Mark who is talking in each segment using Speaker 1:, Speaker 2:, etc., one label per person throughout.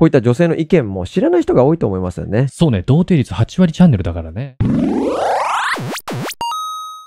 Speaker 1: こういった女性の意見も知らない人が多いと思いますよね。そうね、同定率8割チャンネルだからね。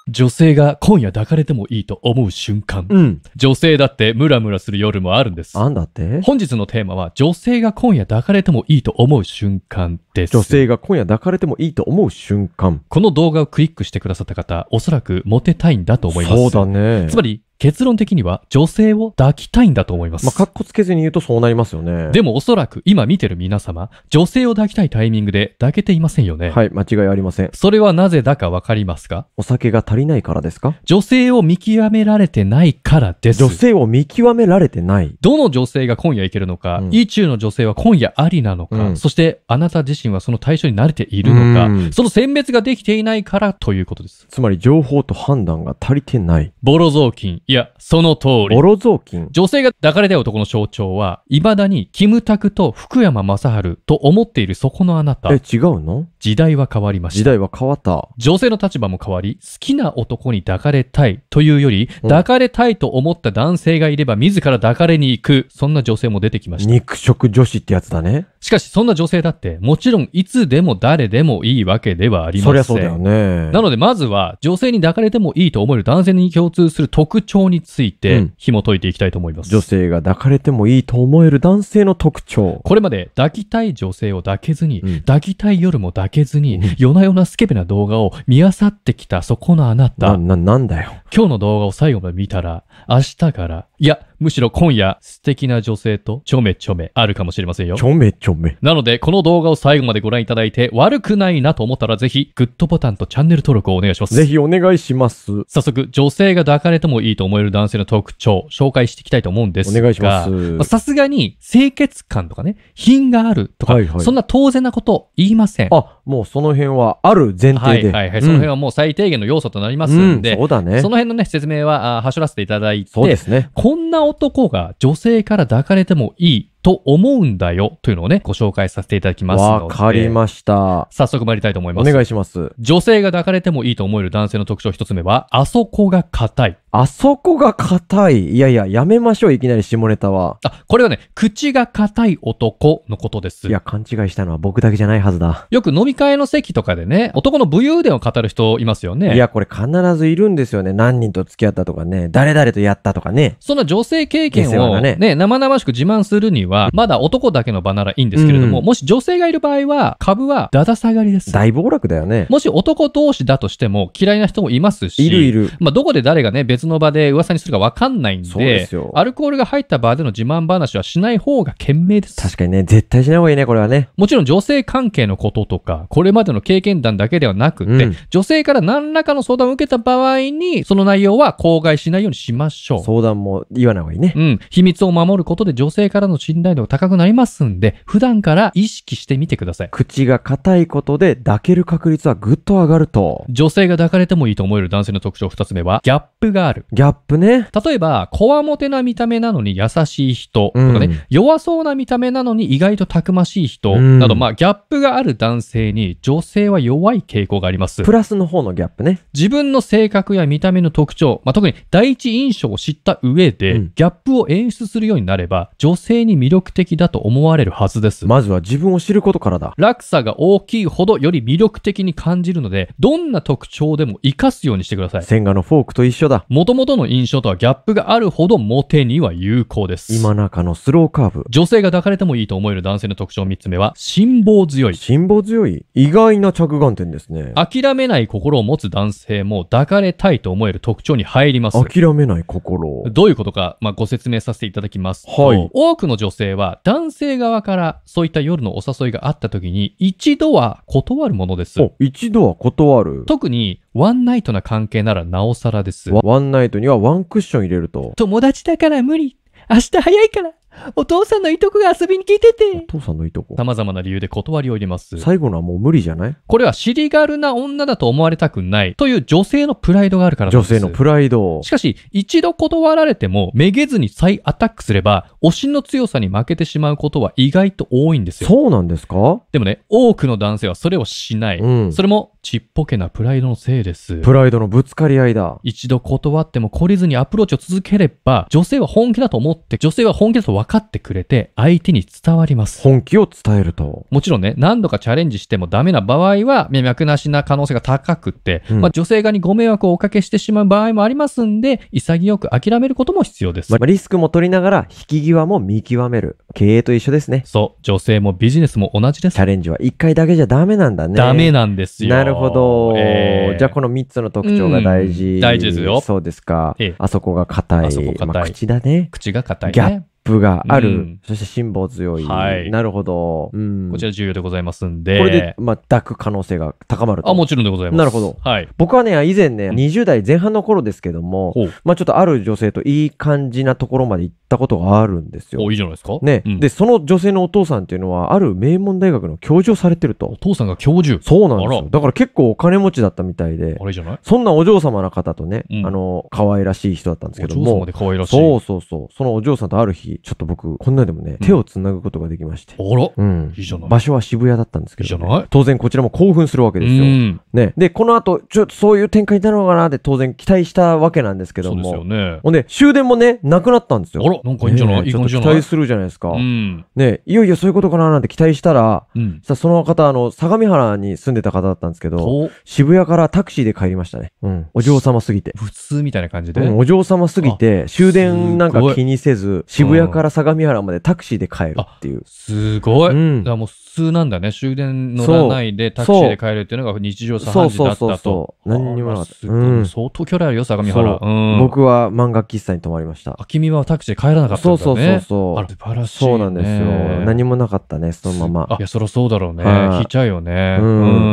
Speaker 1: 女性が今夜抱かれてもいいと思う瞬間。うん。女性だってムラムラする夜もあるんです。あんだって本日のテーマは、女性が今夜抱かれてもいいと思う瞬間です。女性が今夜抱かれてもいいと思う瞬間。この動画をクリックしてくださった方、おそらくモテたいんだと思います。そうだね。つまり、結論的には女性を抱きたいんだと思います。まあ、
Speaker 2: かっこつけずに言うとそう
Speaker 1: なりますよね。でもおそらく今見てる皆様、女性を抱きたいタイミングで抱けていませんよね。はい、間違いありません。それはなぜだかわかりますかお酒が足りないからですか女性を見極められてない
Speaker 2: からです。女性を見極められてない
Speaker 1: どの女性が今夜いけるのか、うん、意中の女性は今夜ありなのか、うん、そしてあなた自身はその対象に慣れているのか、その選別ができ
Speaker 2: ていないからということです。つまり情報と判断が足りてない。ボロ
Speaker 1: 雑巾、いや、その通り。ボロ雑巾女性が抱かれたい男の象徴は、いまだにキムタクと福山雅治と思っているそこのあなた。え、違うの時代は変わりました。時代は変わった。女性の立場も変わり、好きな男に抱かれたいというより、うん、抱かれたいと思った男性がいれば自ら抱かれに行く、そんな女性も出てきました。肉食女子ってやつだね。しかし、そんな女性だって、もちろんいつでも誰でもいいわけではありません。そりゃそうだよね。なので、まずは、女性に抱かれてもいいと思える男性に共通する特徴徴について紐解いていきたいと思います、うん、女
Speaker 2: 性が抱かれてもいいと思える男性の特徴。これ
Speaker 1: まで抱きたい女性を抱けずに、うん、抱きたい夜も抱けずに、夜な夜なスケベな動画を見漁ってきたそこのあなた。な、な、なんだよ。今日の動画を最後まで見たら、明日から、いや、むしろ今夜、素敵な女性とちょめちょめあるかもしれませんよ。ち
Speaker 2: ょめちょめ。
Speaker 1: なので、この動画を最後までご覧いただいて、悪くないなと思ったら、ぜひ、グッドボタンとチャンネル登録をお願いします。ぜひ
Speaker 2: お願いします。
Speaker 1: 早速、女性が抱かれてもいいと思える男性の特徴、紹介していきたいと思うんですが。お願いします。さすがに、清潔感とかね、品があるとか、はいはい、そんな
Speaker 2: 当然なこと言いません。あ、もうその辺はある前
Speaker 1: 提で。はいはいはい。うん、その辺はもう最低限の要素となりますんで。うん、そうだね。その辺辺のね、説明は、はしょらせていただいて、そうですね。こんな男が女性から抱かれてもいいと思うんだよというのをね、ご紹介させていただきますので。わかりました。早速参りたいと思います。お願いします。女性が抱かれてもいいと思える男性の特徴一つ目は、あそこが硬い。
Speaker 2: あそこが硬い。いやいや、やめましょう、いきなり下ネタは。あ、これはね、口が硬い男のことです。いや、勘違いしたのは僕だけじゃないはずだ。
Speaker 1: よく飲み会の席とかでね、男の武勇伝を語る人いますよ
Speaker 2: ね。いや、これ必ずいるんですよね。何人と付き合ったとかね、誰々とやったとかね。
Speaker 1: そんな女性経験をね、ね生々しく自慢するには、は、まだ男だけの場ならいいんですけれども、うん、もし女性がいる場合は、株はだだ下がりです。大暴落だよね。もし男同士だとしても、嫌いな人もいますし、いるいる。まあ、どこで誰がね、別の場で噂にするかわかんないんで、そうですよアルコールが入った場での自慢話はしない方が賢明です。確かにね、絶対しない方がいいね、これはね。もちろん女性関係のこととか、これまでの経験談だけではなくて、うん、女性から何らかの相談を受けた場合に、その内容は口外しないようにしましょう。相談も言わない方がいいね。うん。秘密を守ることで女性からの信頼度が高くなりますんで、普段から意識してみてください。口が硬いことで抱ける確率はぐっと上がると。女性が抱かれてもいいと思える男性の特徴2つ目は、ギャップがある。ギャップね。例えば、こわもてな見た目なのに優しい人とかね、うん、弱そうな見た目なのに意外とたくましい人など、うん、まあ、ギャップがある男性に女性は弱い傾向があります。プラスの方のギャップね。自分の性格や見た目の特徴、まあ、特に第一印象を知った上で、うん、ギャップを演出するようになれば、女性に魅力的だと思われるはず
Speaker 2: です。まずは自分を知ることからだ。
Speaker 1: 落差が大きいほどより魅力的に感じるので、どんな特徴でも活かすようにしてください。線画のフォークと一緒だ。元々の印象とはギャップがあるほどモテには有効です。今中のスローカーブ。女性が抱かれてもいいと思える男性
Speaker 2: の特徴3つ目は、辛抱強い。辛抱強い意外な着眼点ですね。
Speaker 1: 諦めない心を持つ男性も抱かれたいと思える特徴に入ります。諦めない心。どういうことか、まあ、ご説明させていただきますはい。多くの女性性は男性側からそういった夜のお誘いがあった時に一度は断るものです。一度は断る特にワンナイトな関係ならなおさらです。ワンナイトにはワンクッション入れると。友達だから無理。明日早いからお父さんのいとこが遊びに来てて。お父さんのいとこ。様々な理由で断りを入れます。最後のはもう無理じゃないこれは尻軽な女だと思われたくないという女性のプライドがあるからなん女です。性のプ
Speaker 2: ライド。し
Speaker 1: かし、一度断られても、めげずに再アタックすれば、推しの強さに負けてしまうことは意外と多いんですよ。そうなんですかでもね、多くの男性はそれをしない。うん。それもちっぽけなプライドのせいです。プライドのぶつかり合いだ。一度断っても懲りずにアプローチを続ければ、女性は本気だと思って、女性は本気だと分かってくれて、相手に伝わります。本気を伝えると。もちろんね、何度かチャレンジしてもダメな場合は、脈なしな可能性が高
Speaker 2: くて、うん、
Speaker 1: まあ、女性側にご迷惑をおかけしてしまう場合もありますんで、潔く諦めることも必要
Speaker 2: です。まあ、リスクも取りながら、引き際も見極める。経営と一緒ですね。そう。女性もビジネスも同じです。チャレンジは一回だけじゃダメなんだね。ダメなんですよ。なるるほど、えー、じゃあこの3つの特徴が大事、うん、大事ですよそうですか、ええ、あそこが硬いあそこ硬い、まあ、口だね口が硬い、ね、ギャップがある、うん、そして辛抱強い、はい、なるほど、うん、こちら重要でございますんでこれで、まあ、抱く可能性が高まるあもちろんでございますなるほど、はい、僕はね以前ね20代前半の頃ですけども、まあ、ちょっとある女性といい感じなところまで行ってったことがあるんですよ。
Speaker 1: いいじゃないですか。ね、う
Speaker 2: ん、で、その女性のお父さんっていうのは、ある名門大学の教授をされてると。お父さんが教授そうなんですよ。だから結構お金持ちだったみたいで、あれじゃないそんなお嬢様な方とね、うん、あの、可愛らしい人だったんですけども、お嬢様で可愛らしい。そうそうそう。そのお嬢さんとある日、ちょっと僕、こんなでもね、手を繋ぐことができまして。あらうん。いいじゃない。場所は渋谷だったんですけど、ね、いいじゃない当然こちらも興奮するわけですよ。うん、ね。で、この後、ちょっとそういう展開になるのかなって当然期待したわけなんですけども。そうですよね。ほんで、終電もね、なくなったんですよ。あらなんかいいんじゃない、ね、いい感じじゃない期待するじゃないですか。うん、ねいよいよそういうことかななんて期待したら、うん、さその方、あの、相模原に住んでた方だったんですけど、渋谷からタクシーで帰りましたね。うん。お嬢様すぎて。普通
Speaker 1: みたいな感じで。うん、お嬢
Speaker 2: 様すぎて、終電なんか気にせず、渋谷から相模原までタクシーで帰るっていう。すご
Speaker 1: い。うん。だもう通なんだね。終電乗らないでタクシーで帰るっていうのが日常茶飯事だったと。そうそうそ
Speaker 2: う何にもなかった。うん、相当距離あるよ、相模原。僕は漫画喫茶に泊まりました。あ、君はタクシーで帰らなかったんだね。そうそうそうあ素晴らしい、そうなんですよ。何もなかったね、そのまま。あ、いや、そりゃそうだろうね。引いちゃうよね。う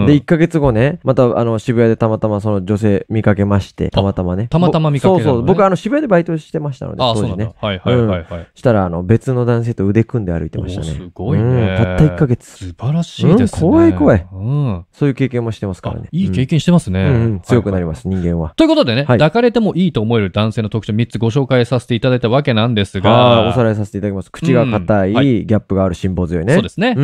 Speaker 2: ん。で、1ヶ月後ね、またあの渋谷でたまたまその女性見かけまして、たまたまね。たまたま見かけそうそう。僕あの渋谷でバイトしてましたので、当時ね。はいはいはいはい。したらあの別の男性と腕組んで歩いてましたね。すごいね。たった1ヶ月素晴らしいですね。うん、怖い怖い、うん。そういう経験もしてますからね。いい経験してますね。うんうん、強くなります、はいはい、人間は。
Speaker 1: ということでね、はい、抱かれてもいいと思える男性の特徴3つご紹介させていただいたわけなんですが。おさらいさせていただきます。口が硬い、うんはい、
Speaker 2: ギャップがある、辛抱強いね。そうですね。こ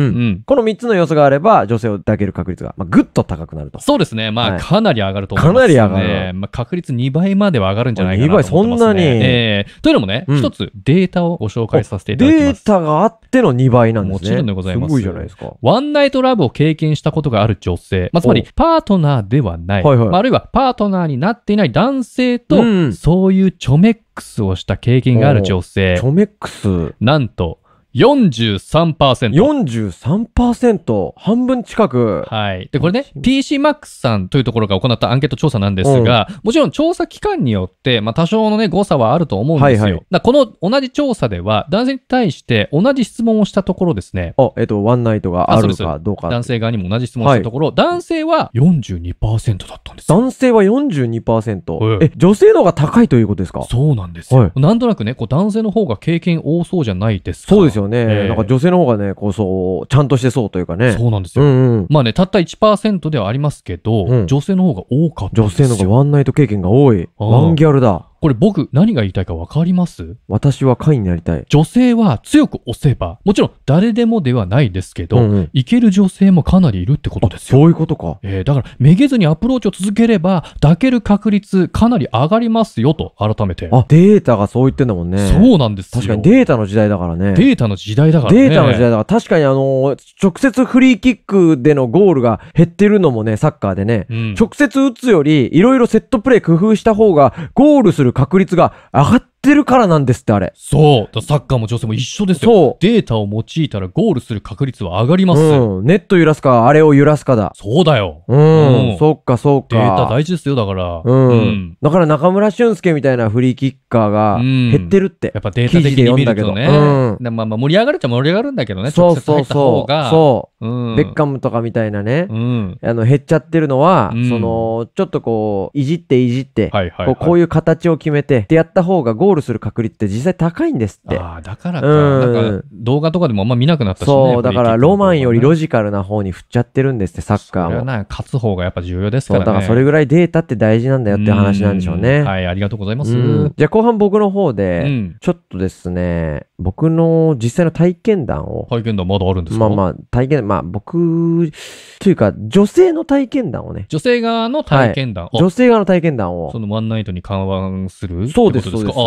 Speaker 2: の3つの要素があれば、女性を抱ける確率が、まあ、ぐっと高くなると。
Speaker 1: そうですね。まあ、かなり上がると思います、ね、かなり上がる。まあ、確率2倍までは上がるんじゃないかなと思、ね、2倍、そんなに。えー、というのもね、一、つデータをご紹介させていただ
Speaker 2: きます。データがあっての2倍なんですね。もちろんでございます。すごいじゃないですか。ですか
Speaker 1: ワンナイトラブを経験したことがある女性、まあ、つまりパートナーではない、はいはいまあ、あるいはパートナーになっていない男性と、うん、そういうチョメックスをした経験がある女性。チョメックスなんと、43%。43%? 半分近く。はい。で、これね、PCMAX さんというところが行ったアンケート調査なんですが、うん、もちろん調査機関によって、まあ、多少のね、誤差はあると思うんですよ。はいはい、だこの同じ調査では、男性に対して同じ質問をしたところですね。あ、えっ、
Speaker 2: と、ワンナイトがあるかどうか。
Speaker 1: 男性側にも同じ質問をしたところ、はい、男性は42%だったんです男性は42%。
Speaker 2: ええ、女性の方が高いということですかそうなんですよ。はい、
Speaker 1: なんとなくね、こう男性の方が経験多そうじゃないですか。そうですよね。ね、えー、なんか女性の方がね、こうそう、ちゃんとしてそうというかね。そうなんですよ。うんうん、まあね、たった1%ではありますけど、うん、女性の方が多かっ
Speaker 2: た女性の方がワンナイト経験が多い。ワンギャルだ。
Speaker 1: これ僕、何が言いたいか分かります
Speaker 2: 私は会になりたい。女性は強く押せば、もちろん誰でもではな
Speaker 1: いですけど、うんうん、いける女性もかなりいるってことですよ。そういうことか。えー、だから、めげずにアプローチを続ければ、抱ける確率かなり上がりますよと、改めて。あ、データがそう言
Speaker 2: ってんだもんね。そうなんです確かにデータの時代だからね。データの時代だからね。データの時代だから、確かにあのー、直接フリーキックでのゴールが減ってるのもね、サッカーでね、うん、直接打つより、いろいろセットプレー工夫した方が、ゴールする確率が上がっってるからなんですって、あれ。そう。サッカーも女性も一緒ですよ。そう。データを用いたらゴールする確率は上がります。うん。ネット揺らすか、あれを揺らすかだ。そうだよ。うん。うん、そっか、そっか。データ
Speaker 1: 大事ですよ、だから。うん。うん、
Speaker 2: だから中村俊介みたいなフリーキッカーが減ってるって。うん、やっぱデータ的に見るとね。う
Speaker 1: ん、でまあまあ盛り上がるっちゃ盛り上がるんだけどね。そうそうそう。そ
Speaker 2: う。うん、ベッカムとかみたいなね。うん、あの、減っちゃってるのは、うん、その、ちょっとこう、いじっていじって、はいはいはい、こうこういう形を決めて、ってやった方がゴールルする確率って実際高いんですって。ああ、だからか。うんなんか
Speaker 1: 動画とかでもあんま見なくなったしね。そう、だからロマンよりロ
Speaker 2: ジカルな方に振っちゃってるんですって、サッカーも。
Speaker 1: な勝つ方がやっぱ重要で
Speaker 2: すからね。だからそれぐらいデータって大事なんだよって話なんでしょうね。うはい、ありがとうございます。うんじゃあ後半僕の方で、うちょっとですね、僕の実際の体験談を、体験談まだあるんですまあまあ体験、まあ僕、というか女性の体験談をね、
Speaker 1: 女性側
Speaker 2: の体験談。あ女性側の体験談を、そのワンナイトに緩和するそうですそうです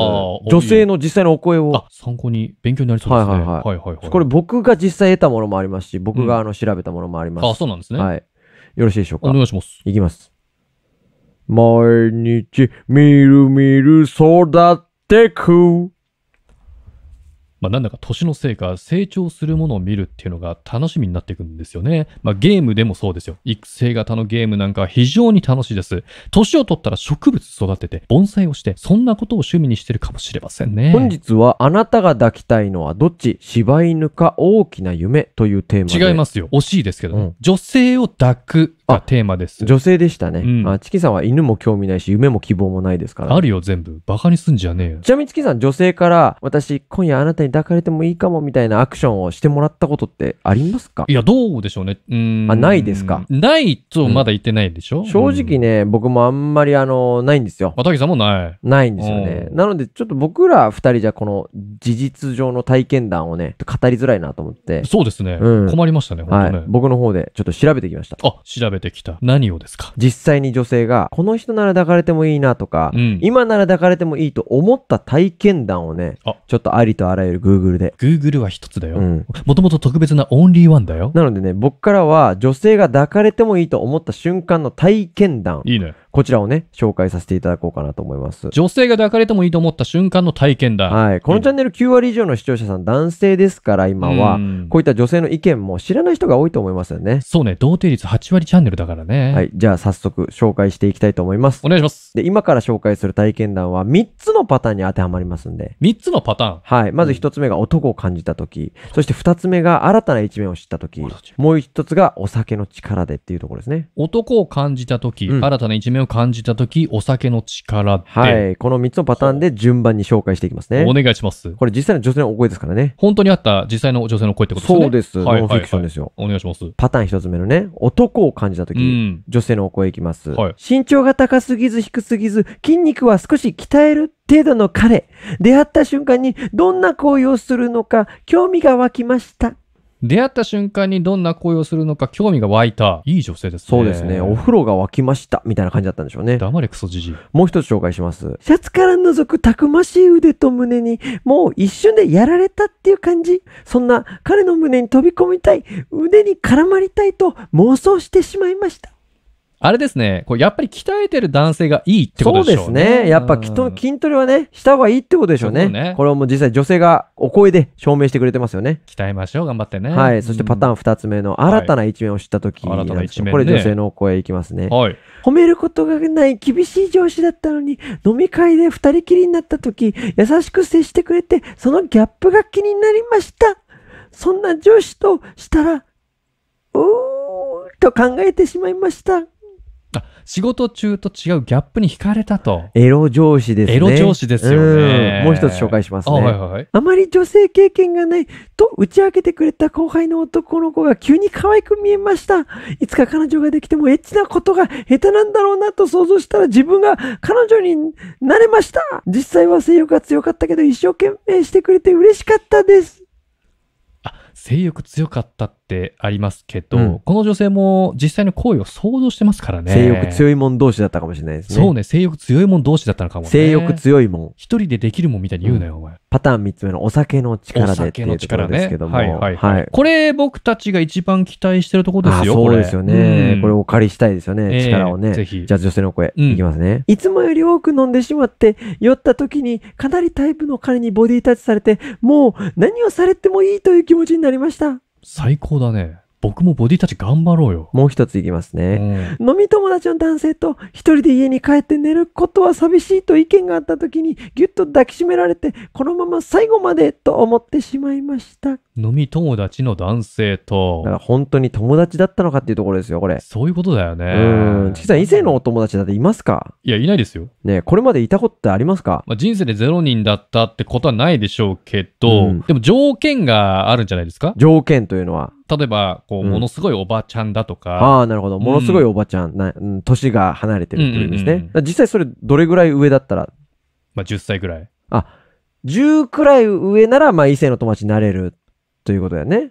Speaker 2: 女性の実際のお声を。参考に勉強になりそうですね。はいはいはい。はいはいはい、これ僕が実際得たものもありますし、僕があの調べたものもあります。うん、あ、そうなんですね。はい。よろしいでしょうか。お願いします。いきます。毎日みるみる育ってく。
Speaker 1: まあ、なんだか年のせいか成長するものを見るっていうのが楽しみになっていくんですよね。まあ、ゲームでもそうですよ。育成型のゲームなんか非常に楽しいです。年を取ったら植物育てて、盆栽をして、そんなことを趣味にしてるかもしれませ
Speaker 2: んね。本日はあなたが抱きたいのはどっち柴犬か大きな夢というテーマ違いま
Speaker 1: すよ。惜しいですけど、うん、
Speaker 2: 女性を抱くがテーマです。女性でしたね。うん、あチキさんは犬も興味ないし、夢も希望もないですから、ね、あるよ、全部。バカにすんじゃねえよ。ちなみにチキさん、女性から、私、今夜あなたに抱かれてもいいかもみたいなアクションをしてもらったことってありますかいや、
Speaker 1: どうでしょうね。うん。あ、ないですか。な
Speaker 2: いとまだ言ってないでしょ、うん、正直ね、僕もあんまりあの、ないんですよ。渡木さんもない。ないんですよね。なので、ちょっと僕ら二人じゃこの事実上の体験談をね、語りづらいなと思って。そうですね。うん、困りましたね、本当ね、はい、僕の方でちょっと調べてきました。
Speaker 1: あ、調べてきた。
Speaker 2: 何をですか実際に女性が、この人なら抱かれてもいいなとか、うん、今なら抱かれてもいいと思った体験談をね、ちょっとありとあらゆるグ Google で。Google は一つだよ。もともと特別なオンリーワンだよ。なのでね、僕からは女性が抱かれてもいいと思った瞬間の体験談いいね。こちらをね、紹介させていただこうかなと思います。女性が抱かれてもいいと思った瞬間の体験だ。はい。このチャンネル9割以上の視聴者さん男性ですから、今は、こういった女性の意見も知らない人が多いと思いますよね。そうね、同定率8割チャンネルだからね。はい。じゃあ早速紹介していきたいと思います。お願いします。で、今から紹介する体験談は3つのパターンに当てはまりますんで。3つのパターンはい。まず1つ目が男を感じた時、うん、そして2つ目が新たな一面を知った時、もう1つがお酒の力でっていうところですね。男を感じた時、うん、新
Speaker 1: たな一面を感じたとき、お酒の力は
Speaker 2: い。この3つのパターンで順番に紹介していきますね。お願いします。これ実際の女性のお声ですからね。本当にあった実際の女性の声ってことですね。そうです。ノンフィクションですよ。お願いします。パターン1つ目のね、男を感じたとき、女性のお声いきます、はい
Speaker 3: 身長が高すぎず低すぎず、筋肉は少し鍛える程度の彼。出会った瞬間にどんな行為をするのか興味が湧きました。出会った
Speaker 1: 瞬間にどんな恋をするのか興味が湧いた。いい女性ですね。そうですね。お風呂が沸きました。みた
Speaker 2: いな感じだったんでしょうね。黙れクソじじい。もう一つ紹介します。シ
Speaker 3: ャツから覗くたくましい腕と胸に、もう一瞬でやられたっていう感じ。そんな彼の胸に飛び込みたい、腕に絡まりたいと妄想してしまいました。
Speaker 1: あれですね、こうやっぱり鍛えてる男性がいいってことでしょうね。そうですね。やっぱきっと
Speaker 2: 筋トレはね、した方がいいってことでしょうね。うねこれはもう実際女性がお声で証明してくれてますよね。鍛えましょう、頑張ってね。はい。そしてパターン2つ目の新たな一面を知った時、はい、新たな一面、ね、これ女性のお声いきますね。はい。
Speaker 3: 褒めることがない厳しい上司だったのに、飲み会で2人きりになった時、優しく接してくれて、そのギャップが気になりました。そんな上司としたら、うーと考えてしまいました。あ仕事中と違うギャップに惹かれたと。
Speaker 2: エロ上司ですね。エロ上司ですよね。もう一つ紹介しますねあ、はいはい。
Speaker 3: あまり女性経験がないと打ち明けてくれた後輩の男の子が急に可愛く見えました。いつか彼女ができてもエッチなことが下手なんだろうなと想像したら自分が彼女になれました。実際は性欲が強かったけど一生懸命してくれて嬉しかったです。
Speaker 1: あ、性欲強かったって。ってありますけど、うん、この女性も実際の行為を想像してますからね。性欲強いもん
Speaker 2: 同士だったかもしれないですね。そうね、性欲強いもん同士だったのかもね。性欲強いもん。一人でできるもんみたいに言うなよ、うん、お前。パターン三つ目のお酒の力でっていうところですけども。ね、はいはい、はい、はい。
Speaker 1: これ僕た
Speaker 3: ちが一番期待してるところですよ、そうですよ
Speaker 2: ね、うん。これお借りしたいですよね、力をね。えー、ぜひ。じゃあ女性の声、いきますね。い
Speaker 3: つもより多く飲んでしまって、酔った時にかなりタイプの彼にボディタッチされて、もう何をされてもいいという気持ちになりました。
Speaker 2: 最高だね。僕もボディタッチ頑張ろうよ。もう一ついきますね、
Speaker 3: うん、飲み友達の男性と一人で家に帰って寝ることは寂しいと意見があった時にギュッと抱きしめられてこのまま最後までと思ってしまいました
Speaker 2: 飲み友達の男性と本当に友達だったのかっていうところですよこれそういうことだよねうんちきさん以前のお友達だっていますかいやいないですよねこれまでいたことってありますか、
Speaker 1: まあ、人生でゼロ人だったってことはないでしょうけど、うん、でも条件があるんじゃないですか条件というのは例えば、こう、ものすごいおばちゃんだとか。ああ、なるほど。ものすごい
Speaker 2: おばちゃん、うん、年が離れてるっていうですね。うんうんうん、実際それ、どれぐらい上だったら
Speaker 1: まあ、10歳ぐらい。
Speaker 2: あ、10くらい上なら、まあ、異性の友達になれるということだよね。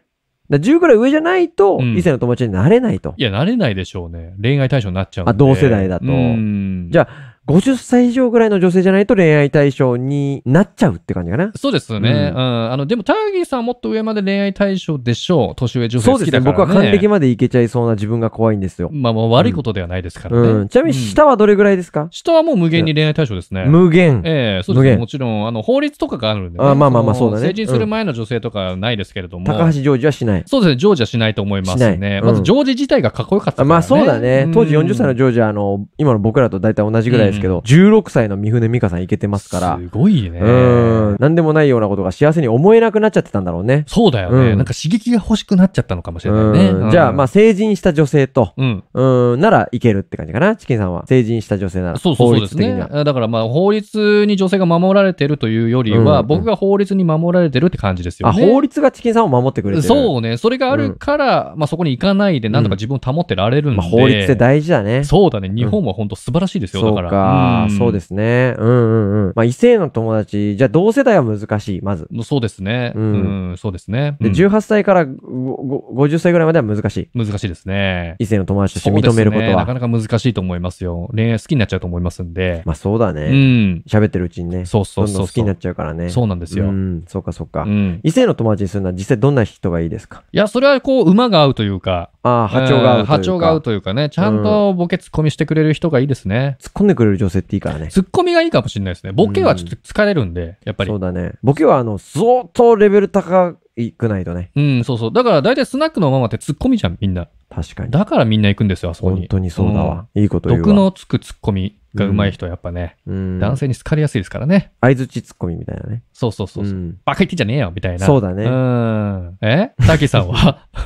Speaker 2: だ10くらい上じゃないと、異性の友達になれないと、うん、
Speaker 1: いや、なれないでしょうね。恋愛対象になっちゃうんで。あ、同世代だと。
Speaker 2: じゃあ、50歳以上ぐらいの女性じゃないと恋愛対象になっちゃうって感じかな。そうですね。う
Speaker 1: ん。あの、でも、ターギーさんはもっと上まで恋愛対象
Speaker 2: でしょう。年上女性好きだから、ね、そうですね。僕は完璧までいけちゃいそうな自分が怖いんですよ。まあ、もう悪いことではないですからね。うん。ちなみに、下はどれぐらいですか、下はもう無限に
Speaker 1: 恋愛対象ですね。無限。ええそうですね。もちろん、あの、法律とかがあるんで、ね。あまあまあまあ、そうだね。成人する前の女性とかないですけれども。高橋ジョージはしない。そうですね。ジョージはしないと思いますね。まず、ジ
Speaker 2: ョージ自体がかっこよかったまあ、そうだね。当時40歳のジョージは、あの、今の僕らと大体同じぐらいですですけど、うん、16歳の三船美香さんいけてますから。すごいね。うん。なんでもないようなことが幸せに思えなくなっちゃってたんだろうね。そうだよね。うん、なんか刺激が欲しくなっちゃったのかもしれないね。じゃあ、まあ成人した女性と、うん、うんならいけるって感じかな。チキンさんは。成人した女性なら。そうそうそうですね。
Speaker 1: だからまあ法律に女性が守られてるというよりは、僕が法律に守られてるって感じですよね。あ、法律がチキンさんを守ってくれてる。そうね。それがあるから、まあそこに行かないで、なんとか自分を保ってられるんで。まあ、法律って
Speaker 2: 大事だね。そうだね。日本は本当素晴らしいですよ。だから。あそうですね。うんうんうん。まあ、異性の友達、じゃあ同世代は難しい、まず。
Speaker 1: そうですね。うん、うん、そうですね。で、18
Speaker 2: 歳から50歳ぐらいまでは難しい。難しいですね。異性の友達として認めることは、ね。なか
Speaker 1: なか難しいと思いますよ。
Speaker 2: 恋愛好きになっちゃうと思いますんで。まあ、そうだね。うん。喋ってるうちにね。そうそうそうどんどん好きになっちゃうからね。そうなんですよ。うん、そうかそうか。うん、異性の友達にするのは実際どんな人がいいですか
Speaker 1: いや、それはこう、馬が合うというか。ああ、波長が合うというか。波長が合うというかね。ちゃんとボケ突っ込みしてくれる人がいいで
Speaker 2: すね。突っ込んでくるる女性っていいからね。ツッ
Speaker 1: コミがいいかもしれないですね。ボケはちょっと疲れるんで、やっぱり。そうだ
Speaker 2: ね。ボケは、あの、相当レベル高くないとね。
Speaker 1: うん、そうそう。だから大体スナックのママってツッコミじゃん、みんな。確かに。だからみんな行くんですよ、あそこに。本当にそうだわ。いいこと言うわ。毒のつくツッコミが上手い人はやっぱね、うん男性に好かれやすいですからね。相づちツッコミみたいなね。
Speaker 2: そうそうそうそう。うんバカ言ってんじゃねえよ、みたいな。そうだね。う
Speaker 1: ん。えタキさんは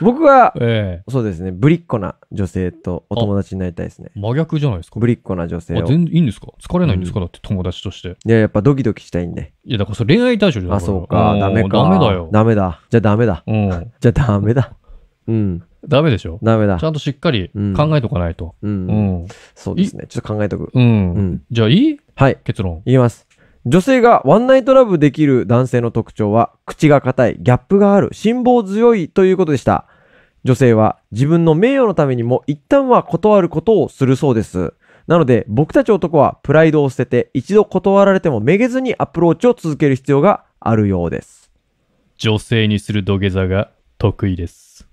Speaker 2: 僕は、ええそうですね、ぶりっ子な女性とお友達になりたいですね。真逆じゃないですか。ぶりっ子な女性あを。全いいんですか疲れないんですか、だって友達として。いや、やっぱドキドキしたいんで。いや、だからそれ恋愛対象じゃないあ、そうか。ダメか。ダメだよ。ダメだ。じゃあダメだ。うん。じゃあダメだ。うん。ダメでしょダメだち。ゃ
Speaker 1: んとしっかり考えとかないと。
Speaker 2: ううん。ん。そうですね。ちょっと考えとく。ううん。んじゃあいいはい。結論。言います。女性がワンナイトラブできる男性の特徴は、口が硬い、ギャップがある、辛抱強いということでした。女性は自分の名誉のためにも一旦は断ることをするそうです。なので僕たち男はプライドを捨てて一度断られてもめげずにアプローチを続ける必要があるようです。
Speaker 1: 女性にする土下座が得意です。